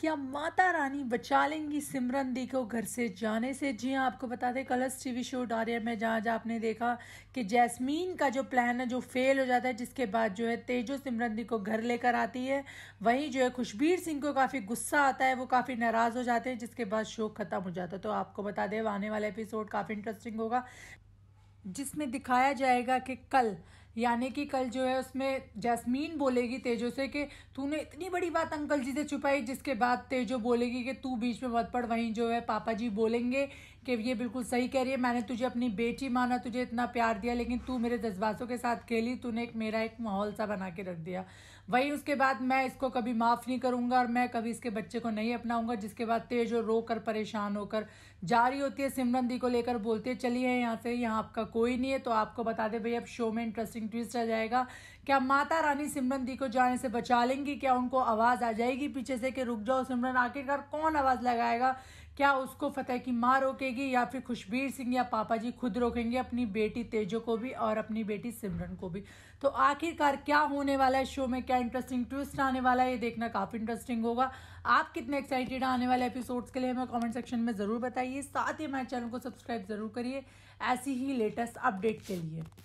क्या माता रानी बचा लेंगी सिमरन दी को घर से जाने से जी हाँ आपको बता दें कलर्स टीवी शो डारियर में जहाँ जहाँ आपने देखा कि जैस्मीन का जो प्लान है जो फेल हो जाता है जिसके बाद जो है तेजो सिमरन दी को घर लेकर आती है वहीं जो है खुशबीर सिंह को काफ़ी गुस्सा आता है वो काफ़ी नाराज़ हो जाते हैं जिसके बाद शो ख़त्म हो जाता है तो आपको बता दें आने वाला एपिसोड काफ़ी इंटरेस्टिंग होगा जिसमें दिखाया जाएगा कि कल यानी कि कल जो है उसमें जैस्मीन बोलेगी तेजो से कि तूने इतनी बड़ी बात अंकल जी से छुपाई जिसके बाद तेजो बोलेगी कि तू बीच में मत पड़ वहीं जो है पापा जी बोलेंगे कि ये बिल्कुल सही कह रही है मैंने तुझे अपनी बेटी माना तुझे इतना प्यार दिया लेकिन तू मेरे जज्बातों के साथ खेली तूने एक मेरा एक माहौल सा बना के रख दिया वहीं उसके बाद मैं इसको कभी माफ़ नहीं करूँगा और मैं कभी इसके बच्चे को नहीं अपनाऊँगा जिसके बाद तेज और रो कर परेशान होकर जा रही होती है सिमरन दी को लेकर बोलते चलिए यहाँ से यहाँ आपका कोई नहीं है तो आपको बता दे भाई अब शो में इंटरेस्टिंग इंक्रीज आ जाएगा क्या माता रानी सिमरन दी को जाने से बचा लेंगी क्या उनको आवाज़ आ जाएगी पीछे से कि रुक जाओ सिमरन आखिरकार कौन आवाज़ लगाएगा क्या उसको फतेह की माँ रोकेगी या फिर खुशबीर सिंह या पापा जी खुद रोकेंगे अपनी बेटी तेजो को भी और अपनी बेटी सिमरन को भी तो आखिरकार क्या होने वाला है शो में क्या इंटरेस्टिंग ट्विस्ट आने वाला है ये देखना काफ़ी इंटरेस्टिंग होगा आप कितने एक्साइटेड आने वाले एपिसोड्स के लिए हमें कमेंट सेक्शन में ज़रूर बताइए साथ ही हमारे चैनल को सब्सक्राइब ज़रूर करिए ऐसी ही लेटेस्ट अपडेट के लिए